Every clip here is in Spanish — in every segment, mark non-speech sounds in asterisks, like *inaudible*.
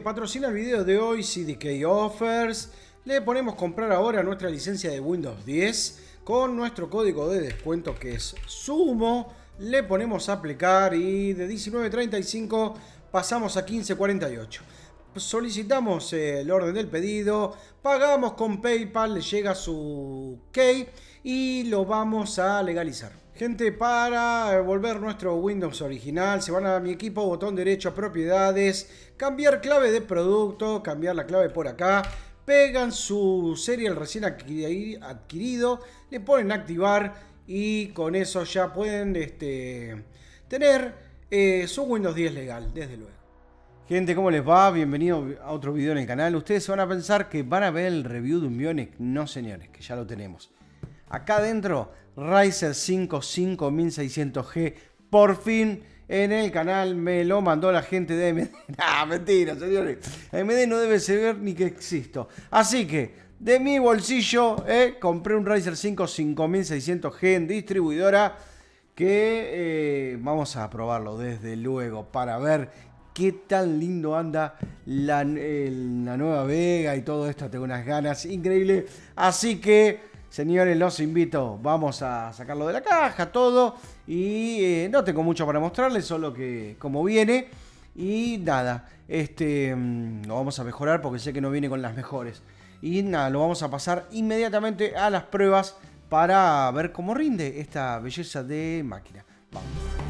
patrocina el video de hoy, CDK Offers. Le ponemos comprar ahora nuestra licencia de Windows 10 con nuestro código de descuento que es SUMO. Le ponemos aplicar y de 19.35 pasamos a 15.48 solicitamos el eh, orden del pedido, pagamos con PayPal, le llega su key y lo vamos a legalizar. Gente, para eh, volver nuestro Windows original, se van a mi equipo, botón derecho propiedades, cambiar clave de producto, cambiar la clave por acá, pegan su serial recién adquirido, le ponen activar y con eso ya pueden este, tener eh, su Windows 10 legal, desde luego. Gente, ¿cómo les va? Bienvenido a otro video en el canal. Ustedes van a pensar que van a ver el review de un Bionic. No, señores, que ya lo tenemos acá adentro, Riser 5 5600G, por fin en el canal me lo mandó la gente de AMD. *laughs* ¡Ah, mentira, señores. AMD no debe saber ni que existo. Así que, de mi bolsillo, eh, compré un Razer 5 5600G en distribuidora. Que eh, vamos a probarlo desde luego para ver qué tan lindo anda la nueva Vega y todo esto. Tengo unas ganas increíbles. Así que Señores, los invito, vamos a sacarlo de la caja, todo. Y eh, no tengo mucho para mostrarles, solo que como viene. Y nada, este, mm, lo vamos a mejorar porque sé que no viene con las mejores. Y nada, lo vamos a pasar inmediatamente a las pruebas para ver cómo rinde esta belleza de máquina. Vamos.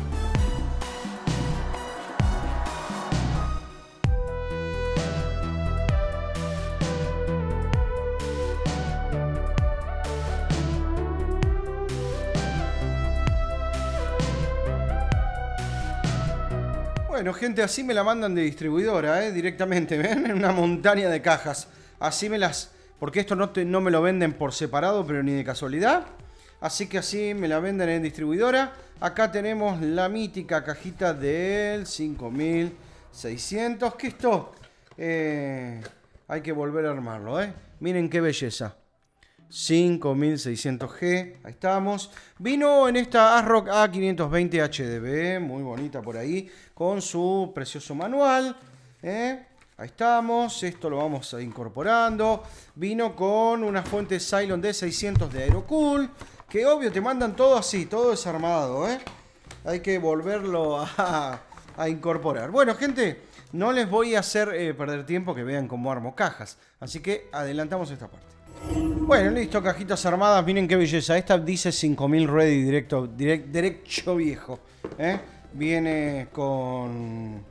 Bueno, gente, así me la mandan de distribuidora, ¿eh? Directamente, *laughs* ¿ven? En una montaña de cajas. Así me las... Porque esto no, te... no me lo venden por separado, pero ni de casualidad. Así que así me la venden en distribuidora. Acá tenemos la mítica cajita del 5600. Que esto... hay que volver a armarlo, ¿eh? Miren qué belleza. 5600G, ahí estamos. Vino en esta ASRock A520 HDB, muy bonita por ahí, con su precioso manual. ¿eh? Ahí estamos, esto lo vamos incorporando. Vino con una fuente Cylon D600 de Aerocool, que obvio te mandan todo así, todo desarmado. ¿eh? Hay que volverlo a, incorporar. Bueno, gente, no les voy a hacer eh, perder tiempo que vean cómo armo cajas, así que adelantamos esta parte. Bueno, listo, cajitas armadas, miren qué belleza. Esta dice 5000 ready directo, directo derecho viejo. ¿eh? Viene con,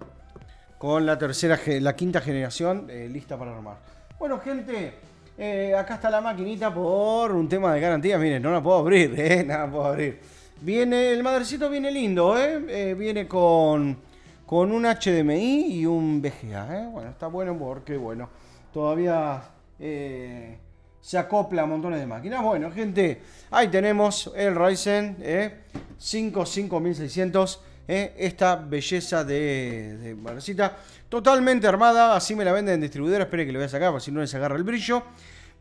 con la tercera, la quinta generación eh, lista para armar. Bueno, gente, eh, acá está la maquinita por un tema de garantías. Miren, no la puedo abrir, *laughs* No la puedo abrir. Viene, el madrecito viene lindo, viene con, con un HDMI y un VGA, Bueno, está bueno porque, bueno, todavía se acopla a montones de máquinas. Bueno, gente, ahí tenemos el Ryzen eh, 5 eh, esta belleza de, de totalmente armada, así me la venden en distribuidora, espere que lo voy a sacar, por si no les agarra el brillo.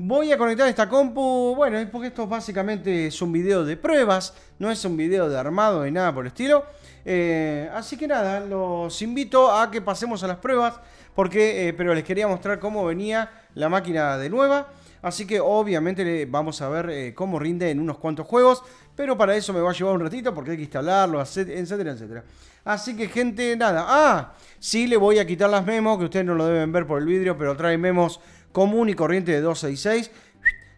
Voy a conectar esta compu, bueno, porque esto básicamente es un video de pruebas, no es un video de armado ni nada por el estilo. Eh, así que nada, los invito a que pasemos a las pruebas, porque, eh, pero les quería mostrar cómo venía la máquina de nueva. Así que obviamente vamos a ver eh, cómo rinde en unos cuantos juegos. Pero para eso me va a llevar un ratito porque hay que instalarlo, etcétera, etcétera. Así que gente, nada. Ah, sí le voy a quitar las memos, que ustedes no lo deben ver por el vidrio, pero trae memos común y corriente de 266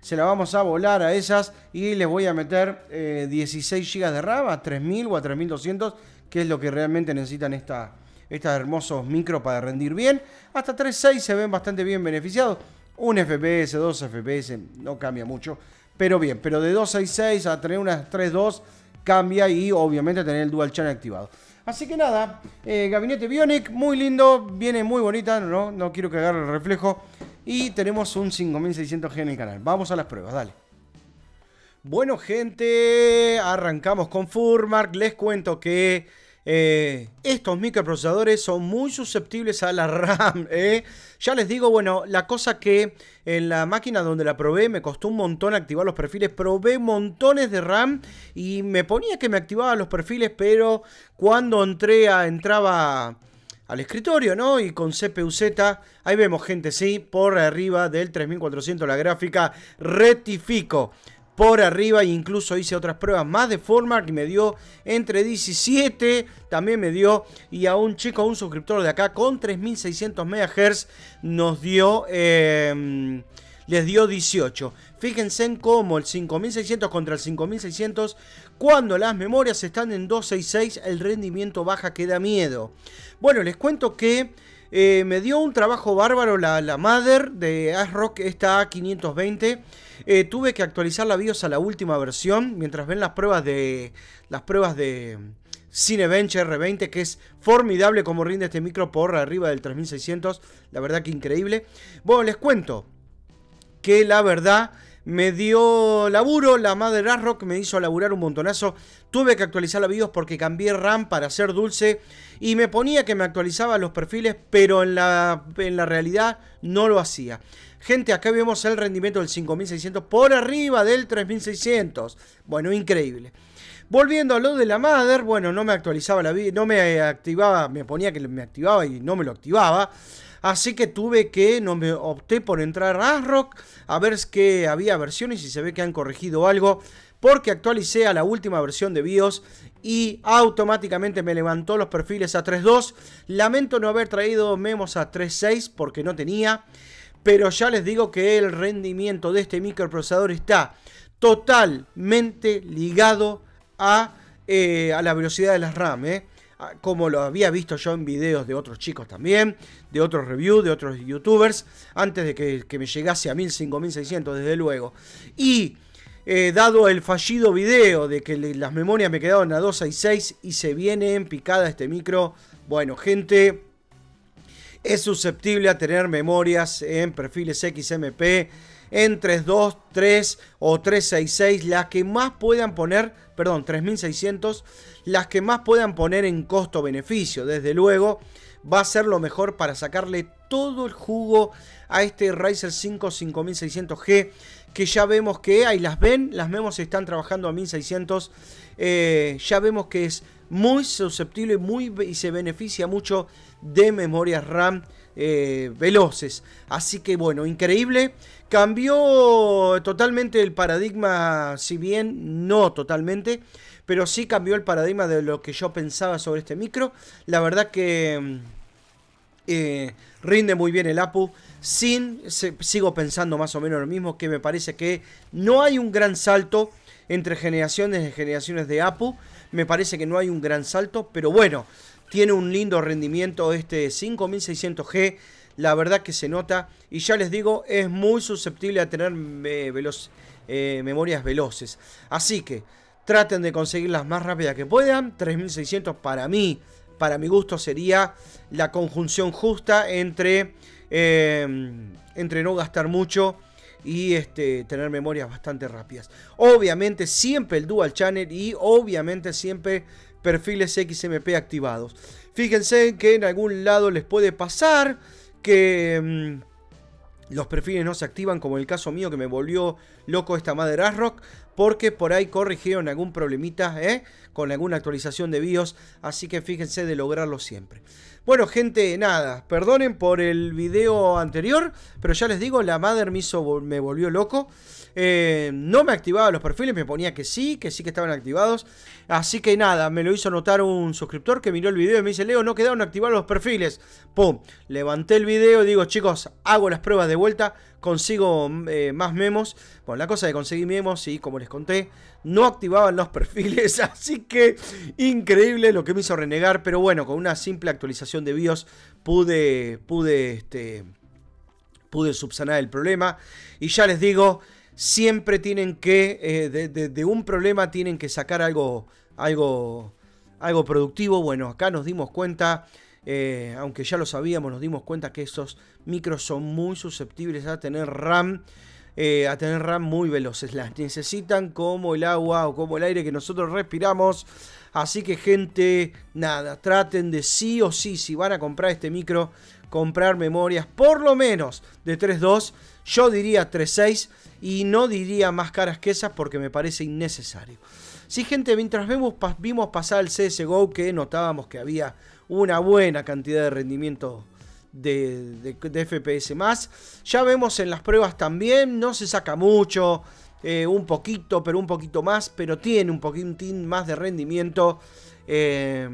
se la vamos a volar a esas y les voy a meter 16 eh, GB de RAM a 3000 o a 3200, que es lo que realmente necesitan estas estos hermosos micro para rendir bien. Hasta 3.6 se ven bastante bien beneficiados. Un FPS, dos FPS, no cambia mucho. Pero bien, pero de 266 a tener unas 32 cambia y obviamente tener el Dual Channel activado. Así que nada, eh, gabinete Bionic, muy lindo, viene muy bonita, no, no quiero que agarre el reflejo. Y tenemos un 5600G en el canal. Vamos a las pruebas, dale. Bueno gente, arrancamos con Furmark. Les cuento que eh, estos microprocesadores son muy susceptibles a la *laughs* RAM. ¿eh? Ya les digo, bueno, la cosa que en la máquina donde la probé me costó un montón activar los perfiles. Probé montones de RAM y me ponía que me activaba los perfiles, pero cuando entré entraba al escritorio, ¿no? Y con CPU-Z, ahí vemos gente, sí, por arriba del 3400 la gráfica, rectifico por arriba e incluso hice otras pruebas más de forma que me dio entre 17, también me dio y a un chico, a un suscriptor de acá con 3600 MHz nos dio... Em, les dio 18. Fíjense en cómo el 5600 contra el 5600, cuando las memorias están en 266, el rendimiento baja que da miedo. Bueno, les cuento que eh, me dio un trabajo bárbaro la, la Mother de ASRock, esta A520. Eh, tuve que actualizar la BIOS a la última versión, mientras ven las pruebas de... Las pruebas de... Cinebench R20, que es formidable como rinde este micro por arriba del 3600, la verdad que increíble. Bueno, les cuento que la verdad me dio laburo, la madre Rock me hizo laburar un montonazo, tuve que actualizar la BIOS porque cambié RAM para hacer dulce y me ponía que me actualizaba los perfiles, pero en la, en la realidad no lo hacía. Gente, acá vemos el rendimiento del 5600 por arriba del 3600. Bueno, increíble. Volviendo a lo de la madre bueno, no me actualizaba la BIOS, no me activaba, me ponía que me activaba y no me lo activaba. Así que tuve que, no me opté por entrar a ASRock a ver que había versiones y se ve que han corregido algo. Porque actualicé a la última versión de BIOS y automáticamente me levantó los perfiles a 3.2. Lamento no haber traído memos a 3.6 porque no tenía. Pero ya les digo que el rendimiento de este microprocesador está totalmente ligado a, eh, la velocidad de las RAM. ¿eh? Ah, como lo había visto yo en videos de otros chicos también, de otros reviews, de otros youtubers, antes de que, me llegase a mil 1.600, desde luego. Y eh, dado el fallido video de que las memorias me quedaron a 266 y se viene en picada este micro, bueno, gente. Es susceptible a tener memorias en perfiles XMP en 3.2, 3 o 366, las que más puedan poner perdón, 3.600, las que más puedan poner en costo-beneficio. Desde luego, va a ser lo mejor para sacarle todo el jugo a este Ryzen 5 5600G, que ya vemos que ahí las ven, las vemos están trabajando a 1600, eh, ya vemos que es muy susceptible muy, y se beneficia mucho de memorias RAM eh, veloces. Así que bueno, increíble. Cambió totalmente el paradigma, si bien no totalmente, pero sí cambió el paradigma de lo que yo pensaba sobre este micro. La verdad que mm, eh, rinde muy bien el APU. Sin, sigo pensando más o menos lo mismo, que me parece que no hay un gran salto entre generaciones y generaciones de APU. Me parece que no hay un gran salto, pero bueno, tiene un lindo rendimiento este 5600G. La verdad que se nota. Y ya les digo, es muy susceptible a tener eh, memorias veloces. Así que traten de conseguir las más rápidas que puedan. 3600 para mí, para mi gusto, sería la conjunción justa entre, eh, entre no gastar mucho y este, tener memorias bastante rápidas. Obviamente siempre el dual channel y obviamente siempre perfiles XMP activados. Fíjense que en algún lado les puede pasar que mm, los perfiles no se activan, como el caso mío que me volvió loco esta madre Asrock, porque por ahí corrigieron algún problemita ¿eh? con alguna actualización de BIOS, así que fíjense de lograrlo siempre. Bueno gente, nada, perdonen por el video anterior, pero ya les digo, la madre me, me volvió loco. Eh, no me activaba los perfiles, me ponía que sí, que sí que estaban activados. Así que nada, me lo hizo notar un suscriptor que miró el video y me dice, Leo, no quedaron activados los perfiles. Pum, levanté el video, digo, chicos, hago las pruebas de vuelta, consigo eh, más memos. Bueno, la cosa de conseguir memos y como les conté, no activaban los *laughs* perfiles. Así que increíble lo que me hizo renegar. Pero bueno, con una simple actualización de BIOS pude, pude, este, pude subsanar el problema. Y ya les digo siempre tienen que, eh, de, un problema tienen que sacar algo, algo, algo productivo. Bueno, acá nos dimos cuenta, eh, aunque ya lo sabíamos, nos dimos cuenta que estos micros son muy susceptibles a tener RAM. Eh, a tener RAM muy veloces. Las necesitan como el agua o como el aire que nosotros respiramos. Así que gente, nada, traten de sí o sí, si van a comprar este micro, comprar memorias por lo menos de 3.2, yo diría 3.6 y no diría más caras que esas porque me parece innecesario. Sí, gente, mientras vimos pasar el CSGO que notábamos que había una buena cantidad de rendimiento de, FPS más. Ya vemos en las pruebas también, no se saca mucho, eh, un poquito, pero un poquito más, pero tiene un poquitín más de rendimiento eh,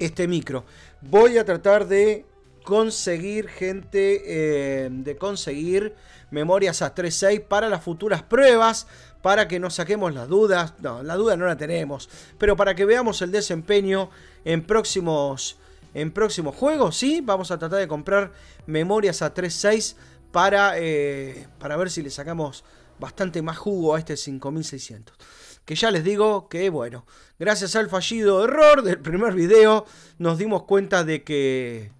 este micro. Voy a tratar de conseguir, gente, eh, de conseguir memorias a 3.6 para las futuras pruebas, para que no saquemos las dudas. No, la duda no la tenemos, pero para que veamos el desempeño en próximos, en próximos juegos, sí, vamos a tratar de comprar memorias a 3.6 para, eh, para ver si le sacamos bastante más jugo a este 5600. Que ya les digo que, bueno, gracias al fallido error del primer video, nos dimos cuenta de que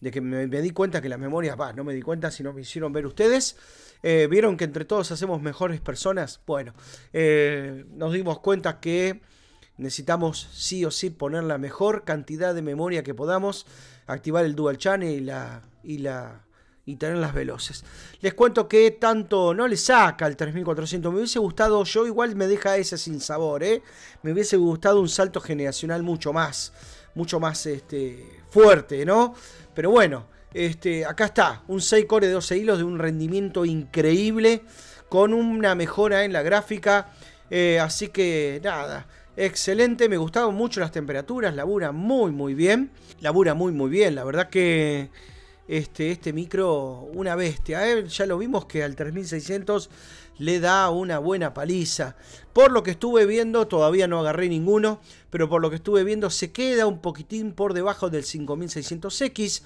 de que me, di cuenta que las memorias, va, no me di cuenta, sino me hicieron ver ustedes. Eh, ¿Vieron que entre todos hacemos mejores personas? Bueno, eh, nos dimos cuenta que necesitamos sí o sí poner la mejor cantidad de memoria que podamos, activar el dual channel y la... Y la y tener las veloces. Les cuento que tanto no le saca el 3400. Me hubiese gustado, yo igual me deja ese sin sabor, ¿eh? Me hubiese gustado un salto generacional mucho más mucho más este, fuerte, ¿no? Pero bueno, este, acá está, un 6 core de 12 hilos de un rendimiento increíble, con una mejora en la gráfica, eh, así que nada, excelente, me gustaron mucho las temperaturas, labura muy muy bien, labura muy muy bien, la verdad que este, este micro una bestia, ¿eh? ya lo vimos que al 3600 le da una buena paliza. Por lo que estuve viendo, todavía no agarré ninguno, pero por lo que estuve viendo se queda un poquitín por debajo del 5600X,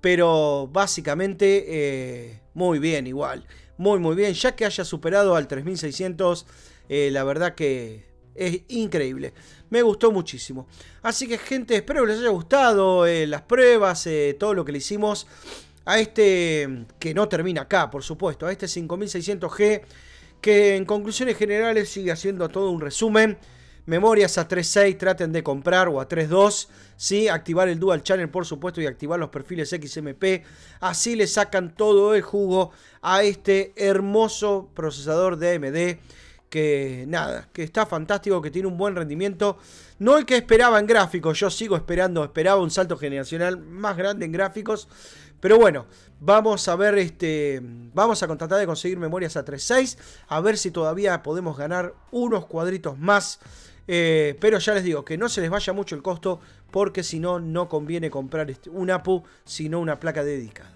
pero básicamente eh, muy bien igual, muy muy bien, ya que haya superado al 3600, eh, la verdad que es increíble. Me gustó muchísimo. Así que gente, espero que les haya gustado eh, las pruebas, todo lo que le hicimos a este mm, que no termina acá, por supuesto, a este 5600G, que en conclusiones generales sigue haciendo todo un resumen. Memorias a 3.6 traten de comprar o a 3.2, ¿sí? activar el dual channel por supuesto y activar los perfiles XMP. Así le sacan todo el jugo a este hermoso procesador de AMD que nada, que está fantástico, que tiene un buen rendimiento. No el que esperaba en gráficos, yo sigo esperando, esperaba un salto generacional más grande en gráficos, pero bueno, vamos a ver, este, vamos a tratar de conseguir memorias a 3.6, a ver si todavía podemos ganar unos cuadritos más. Eh, pero ya les digo, que no se les vaya mucho el costo, porque si no, no conviene comprar este, un APU, sino una placa dedicada.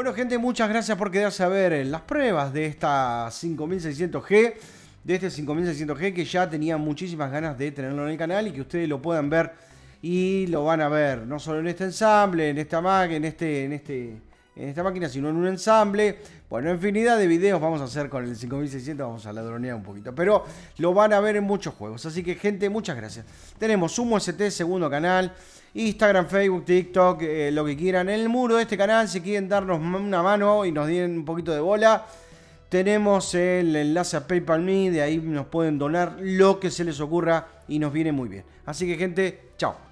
Bueno, gente, muchas gracias por quedarse a ver eh, las pruebas de esta 5600G, de este 5600G que ya tenía muchísimas ganas de tenerlo en el canal y que ustedes lo puedan ver y lo van a ver, no solo en este ensamble, en esta Mac, en este, en este en esta máquina, sino en un ensamble. Bueno, infinidad de videos vamos a hacer con el 5600, vamos a ladronear un poquito. Pero lo van a ver en muchos juegos. Así que, gente, muchas gracias. Tenemos Sumo ST, segundo canal, Instagram, Facebook, TikTok, eh, lo que quieran. En el muro de este canal, si quieren darnos una mano y nos den un poquito de bola, tenemos el enlace a PayPal Me, de ahí nos pueden donar lo que se les ocurra y nos viene muy bien. Así que, gente, chao.